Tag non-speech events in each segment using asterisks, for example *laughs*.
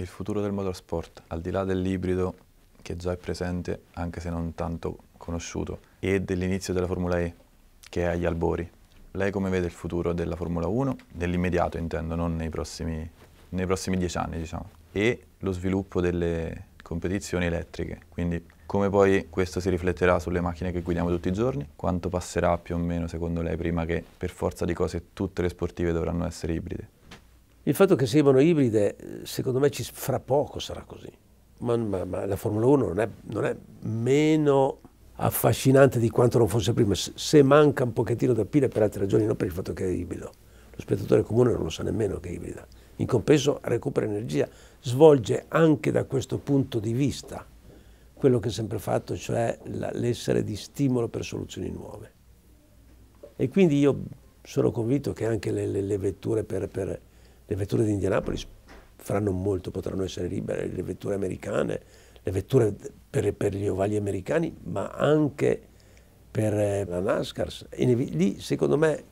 il futuro del motorsport, al di là dell'ibrido che già è presente, anche se non tanto conosciuto, e dell'inizio della Formula E, che è agli albori. Lei come vede il futuro della Formula 1, nell'immediato intendo, non nei prossimi, nei prossimi dieci anni, diciamo, e lo sviluppo delle competizioni elettriche, quindi come poi questo si rifletterà sulle macchine che guidiamo tutti i giorni? Quanto passerà più o meno secondo lei prima che per forza di cose tutte le sportive dovranno essere ibride? Il fatto che siano ibride, secondo me, ci, fra poco sarà così. Ma, ma, ma la Formula 1 non è, non è, meno affascinante di quanto non fosse prima. Se, manca un pochettino da pile per altre ragioni, non per il fatto che è ibrido. Lo spettatore comune non lo sa nemmeno che è ibrida. In compenso recupera energia, svolge anche da questo punto di vista quello che ha sempre fatto, cioè l'essere di stimolo per soluzioni nuove. E quindi io sono convinto che anche le, le, le vetture per, per le vetture di Indianapolis faranno molto, potranno essere libere, le vetture americane, le vetture per, per gli ovali americani, ma anche per eh, la NASCAR. lì, secondo me,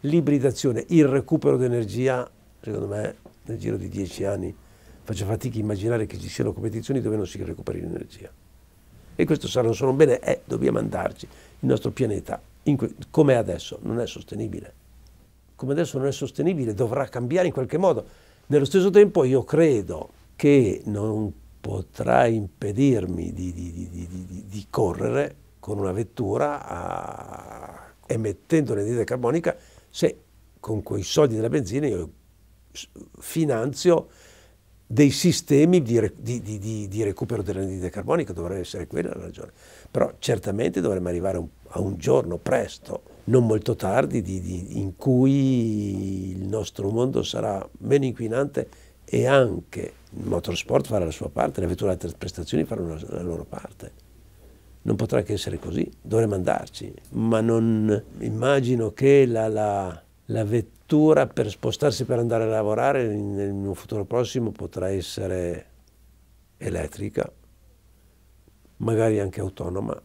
l'ibridazione, il recupero d'energia, secondo me, nel giro di dieci anni, faccio fatica a immaginare che ci siano competizioni dove non si recuperi l'energia. E questo sarà un solo bene, è, eh, dobbiamo andarci. Il nostro pianeta, come è adesso, non è sostenibile come adesso non è sostenibile, dovrà cambiare in qualche modo. Nello stesso tempo io credo che non potrà impedirmi di, di, di, di correre con una vettura a, eh, emettendo l'anidride carbonica se con quei soldi della benzina io finanzio dei sistemi di, di, di, di recupero dell'anidride carbonica, dovrebbe essere quella la ragione. Però certamente dovremmo arrivare un, a un giorno presto non molto tardi di, di, in cui il nostro mondo sarà meno inquinante e anche il motorsport farà la sua parte, le vetture altre prestazioni faranno la loro parte. Non potrà che essere così, dovremmo andarci, ma non immagino che la, la, la vettura per spostarsi per andare a lavorare nel un futuro prossimo potrà essere elettrica, magari anche autonoma,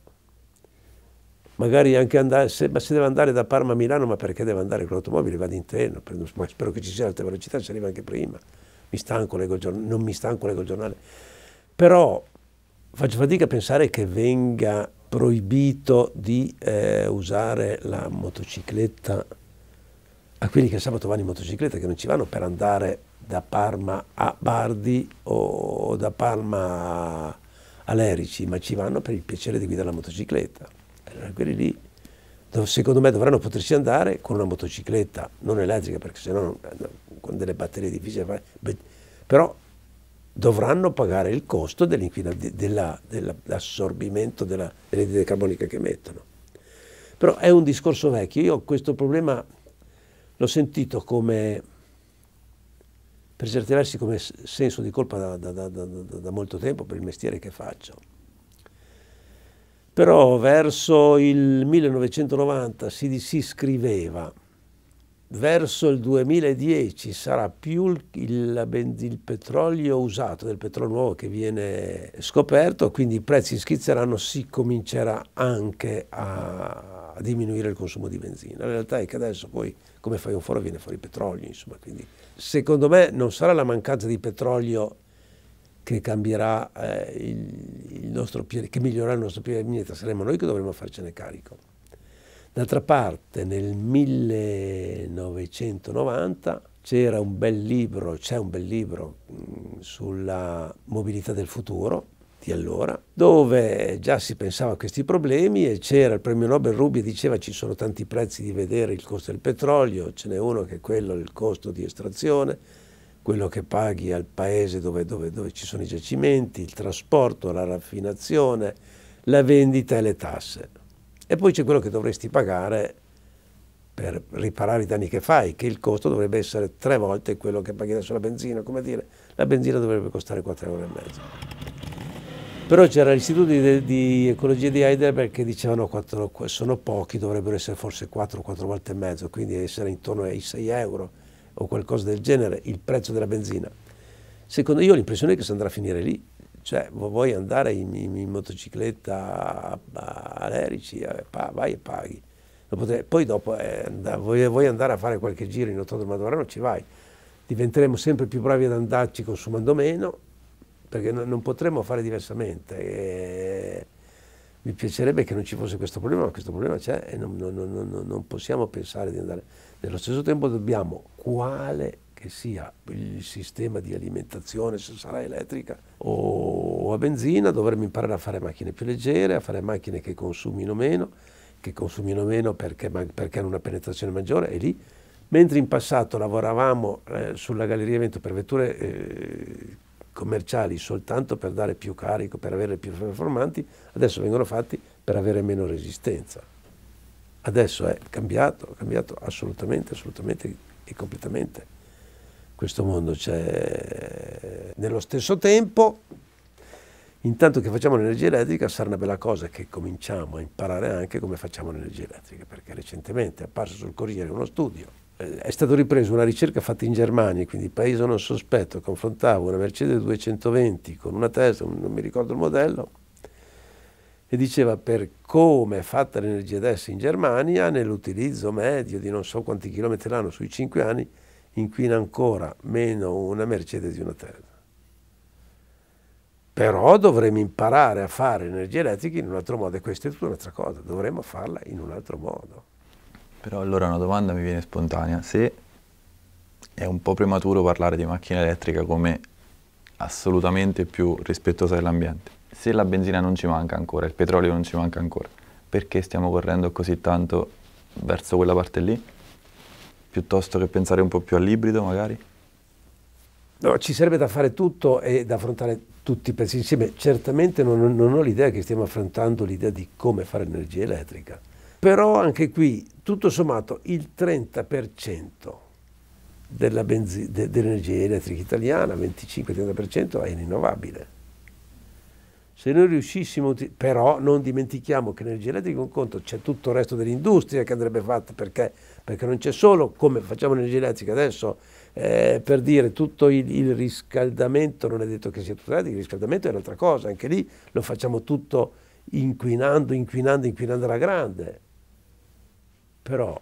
magari anche andare, se, ma se deve andare da Parma a Milano, ma perché deve andare con l'automobile? Vado in treno, prendo, spero che ci sia alta velocità, si arriva anche prima. Mi stanco, leggo il giornale, non mi stanco, leggo il giornale. Però faccio fatica a pensare che venga proibito di eh, usare la motocicletta a quelli che sabato vanno in motocicletta, che non ci vanno per andare da Parma a Bardi o da Parma a Lerici, ma ci vanno per il piacere di guidare la motocicletta. Eh, quelli lì secondo me dovranno potersi andare con una motocicletta, non elettrica perché sennò no, eh, con delle batterie difficili, però dovranno pagare il costo dell'assorbimento della, dell'anidride carbonica che emettono. Però è un discorso vecchio, io questo problema l'ho sentito come, per certi versi, come senso di colpa da, da, da, da molto tempo per il mestiere che faccio. Però verso il 1990 si, si scriveva verso il 2010 sarà più il, il, il, petrolio usato, del petrolio nuovo che viene scoperto, quindi i prezzi schizzeranno, si comincerà anche a, a diminuire il consumo di benzina. La realtà è che adesso poi come fai un foro viene fuori petrolio, insomma, quindi secondo me non sarà la mancanza di petrolio che cambierà eh, il, il, nostro che migliorerà il nostro pianeta, saremo noi che dovremo farcene carico. D'altra parte nel 1990 c'era un bel libro, c'è un bel libro mh, mm, sulla mobilità del futuro di allora, dove già si pensava a questi problemi e c'era il premio Nobel Rubio che diceva ci sono tanti prezzi di vedere il costo del petrolio, ce n'è uno che è quello, il costo di estrazione, quello che paghi al paese dove, dove, dove ci sono i giacimenti, il trasporto, la raffinazione, la vendita e le tasse. E poi c'è quello che dovresti pagare per riparare i danni che fai, che il costo dovrebbe essere tre volte quello che paghi adesso la benzina, come dire, la benzina dovrebbe costare 4,5 euro. Però c'era l'istituto di, di, ecologia di Heidelberg che dicevano che sono pochi, dovrebbero essere forse 4, 4 volte e mezzo, quindi essere intorno ai 6 euro o qualcosa del genere il prezzo della benzina, secondo io l'impressione che si andrà a finire lì. Cioè, vuoi andare in, in, in motocicletta a Lerici, eh, vai e paghi. Poi dopo eh, vuoi, vuoi, andare a fare qualche giro in Ottodromo non ci vai. Diventeremo sempre più bravi ad andarci consumando meno, perché no, non potremo fare diversamente. E eh, mi piacerebbe che non ci fosse questo problema, ma questo problema c'è e non, non, non, non possiamo pensare di andare. Nello stesso tempo dobbiamo, quale che sia il sistema di alimentazione, se sarà elettrica o a benzina, dovremmo imparare a fare macchine più leggere, a fare macchine che consumino meno, che consumino meno perché, perché hanno una penetrazione maggiore e lì, mentre in passato lavoravamo eh, sulla galleria vento per vetture eh, commerciali soltanto per dare più carico, per avere più performanti, adesso vengono fatti per avere meno resistenza. Adesso è cambiato, è cambiato assolutamente, assolutamente e completamente. Questo mondo c'è. Nello stesso tempo, intanto che facciamo l'energia elettrica, sarà una bella cosa che cominciamo a imparare anche come facciamo l'energia elettrica, perché recentemente è apparso sul Corriere uno studio eh, è stata ripresa una ricerca fatta in Germania, quindi paese non sospetto, confrontava una Mercedes 220 con una Tesla, non mi ricordo il modello, e diceva per come è fatta l'energia adesso in Germania, nell'utilizzo medio di non so quanti chilometri l'anno sui 5 anni, inquina ancora meno una Mercedes di una Tesla. Però dovremmo imparare a fare energia elettrica in un altro modo e questa è tutta un'altra cosa, dovremmo farla in un altro modo. Però allora una domanda mi viene spontanea, se è un po' prematuro parlare di macchina elettrica come assolutamente più rispettosa dell'ambiente, se la benzina non ci manca ancora, il petrolio non ci manca ancora, perché stiamo correndo così tanto verso quella parte lì? Piuttosto che pensare un po' più all'ibrido magari? No, ci serve da fare tutto e da affrontare tutti i pezzi insieme. Certamente non, non ho l'idea che stiamo affrontando l'idea di come fare energia elettrica però anche qui, tutto sommato, il 30% dell'energia de dell elettrica italiana, 25-30% è rinnovabile. Se noi riuscissimo, però non dimentichiamo che l'energia elettrica è un conto, c'è tutto il resto dell'industria che andrebbe fatta perché, perché non c'è solo, come facciamo l'energia elettrica adesso, eh, per dire tutto il, il, riscaldamento, non è detto che sia tutto elettrico, il riscaldamento è un'altra cosa, anche lì lo facciamo tutto inquinando, inquinando, inquinando alla grande però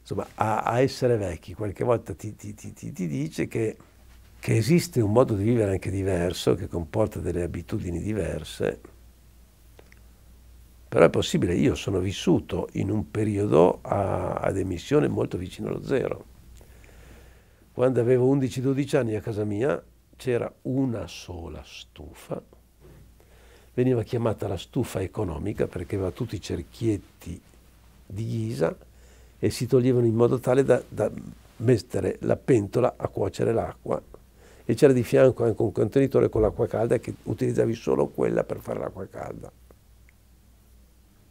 insomma, a, a, essere vecchi qualche volta ti, ti, ti, ti dice che, che, esiste un modo di vivere anche diverso, che comporta delle abitudini diverse, però è possibile, io sono vissuto in un periodo a, ad emissione molto vicino allo zero. Quando avevo 11-12 anni a casa mia c'era una sola stufa, veniva chiamata la stufa economica perché aveva tutti i cerchietti di ghisa e si toglievano in modo tale da, da mettere la pentola a cuocere l'acqua e c'era di fianco anche un contenitore con l'acqua calda che utilizzavi solo quella per fare l'acqua calda.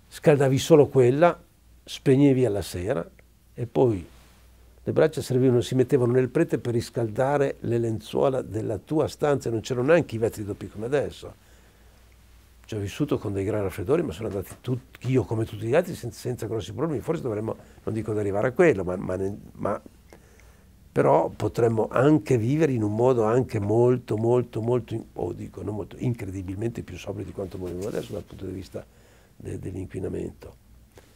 Scaldavi solo quella, spegnevi alla sera e poi le braccia servivano, si mettevano nel prete per riscaldare le lenzuola della tua stanza e non c'erano neanche i vetri doppi come adesso ci ho vissuto con dei gran raffreddori, ma sono andati tutti, io come tutti gli altri senza, senza grossi problemi. Forse dovremmo, non dico di arrivare a quello, ma, ma, ma però potremmo anche vivere in un modo anche molto, molto, molto, oh, dico, molto incredibilmente più sobrio di quanto vogliamo adesso dal punto di vista de, dell'inquinamento.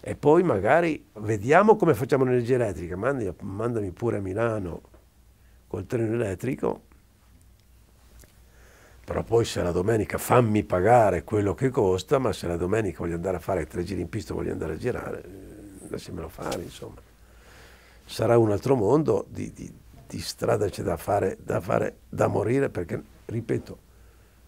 E poi magari vediamo come facciamo l'energia elettrica, mandami pure a Milano col treno elettrico, però poi se la domenica fammi pagare quello che costa, ma se la domenica voglio andare a fare tre giri in pista, voglio andare a girare, eh, lasciamelo fare, insomma. Sarà un altro mondo, di, di, di strada c'è da fare, da fare, da morire, perché, ripeto,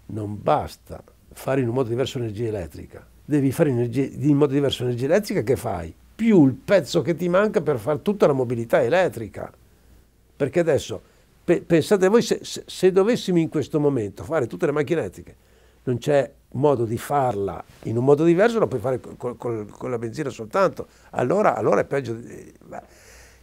non basta fare in un modo diverso energia elettrica, devi fare in modo diverso energia elettrica che fai, più il pezzo che ti manca per fare tutta la mobilità elettrica. Perché adesso pensate voi se, se, se, dovessimo in questo momento fare tutte le macchine etiche, non c'è modo di farla in un modo diverso, la puoi fare con, con, con la benzina soltanto, allora, allora è peggio. Di,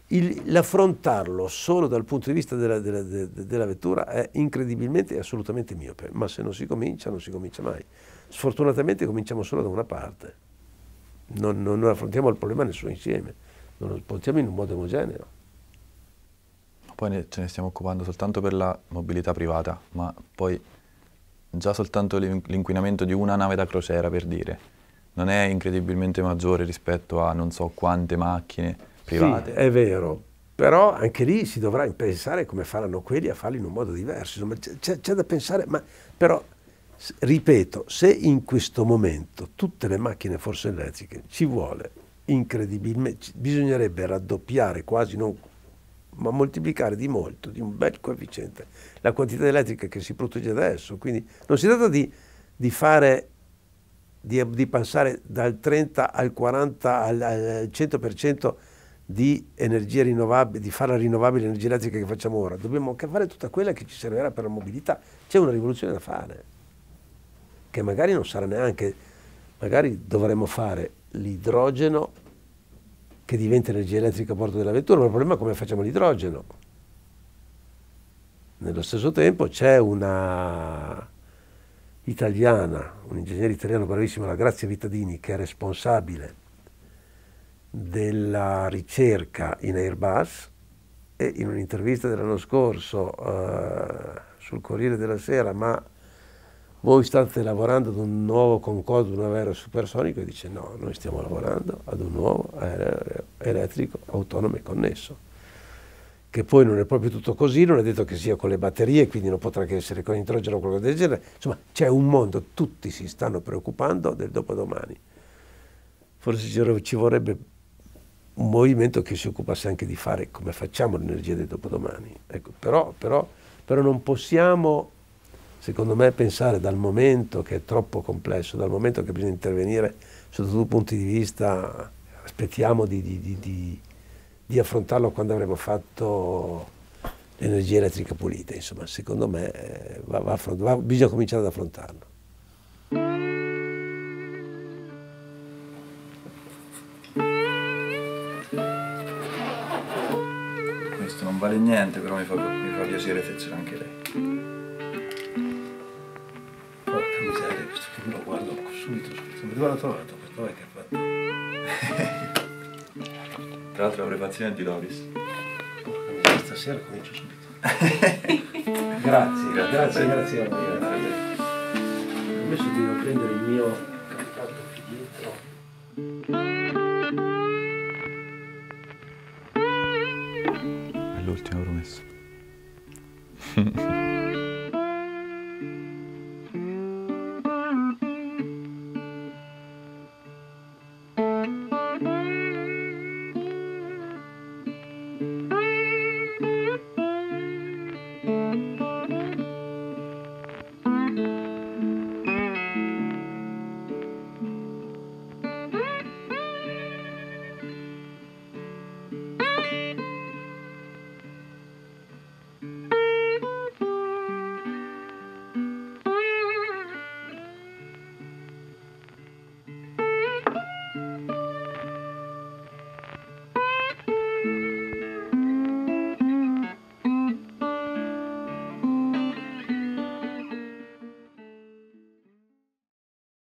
il, l'affrontarlo solo dal punto di vista della, della, della, della vettura è incredibilmente e assolutamente miope, ma se non si comincia non si comincia mai. Sfortunatamente cominciamo solo da una parte, non, non, non affrontiamo il problema nel suo insieme, non lo affrontiamo in un modo omogeneo poi ne, ce ne stiamo occupando soltanto per la mobilità privata, ma poi già soltanto l'inquinamento di una nave da crociera, per dire, non è incredibilmente maggiore rispetto a non so quante macchine private. Sì, è vero, però anche lì si dovrà pensare come faranno quelli a farli in un modo diverso. c'è, da pensare, ma però ripeto, se in questo momento tutte le macchine forse elettriche ci vuole incredibilmente, bisognerebbe raddoppiare quasi non ma moltiplicare di molto, di un bel coefficiente, la quantità elettrica che si produce adesso. Quindi non si tratta di, di fare di, di, passare dal 30 al 40 al, al 100% di energia rinnovabile, di farla rinnovabile l'energia elettrica che facciamo ora, dobbiamo anche fare tutta quella che ci servirà per la mobilità. C'è una rivoluzione da fare, che magari non sarà neanche, magari dovremo fare l'idrogeno che diventa energia elettrica a bordo della vettura, ma il problema è come facciamo l'idrogeno. Nello stesso tempo c'è una italiana, un ingegnere italiano bravissimo, la Grazia Vittadini, che è responsabile della ricerca in Airbus e in un'intervista dell'anno scorso eh, sul Corriere della Sera, ma voi state lavorando ad un nuovo concorso un aereo supersonico e dice no, noi stiamo lavorando ad un nuovo aereo elettrico autonomo e connesso, che poi non è proprio tutto così, non è detto che sia con le batterie, quindi non potrà che essere con idrogeno o qualcosa del genere, insomma c'è un mondo, tutti si stanno preoccupando del dopodomani. Forse ci vorrebbe un movimento che si occupasse anche di fare come facciamo l'energia del dopodomani, ecco, però, però, però non possiamo secondo me pensare dal momento che è troppo complesso, dal momento che bisogna intervenire sotto due punti di vista, aspettiamo di, di, di, di affrontarlo quando avremo fatto l'energia elettrica pulita, insomma, secondo me eh, va, va affront- va, bisogna cominciare ad affrontarlo. Questo non vale niente, però mi fa, mi fa piacere affezionare anche lei. subito, subito, mi l'ho trovato, questo vai che ha fatto. *laughs* Tra l'altro avrei pazienti, di Loris. stasera comincio subito. *laughs* grazie, grazie, grazie, grazie a voi. Grazie. Ho messo di non prendere il mio campiato qui dietro. È l'ultima promessa. *laughs*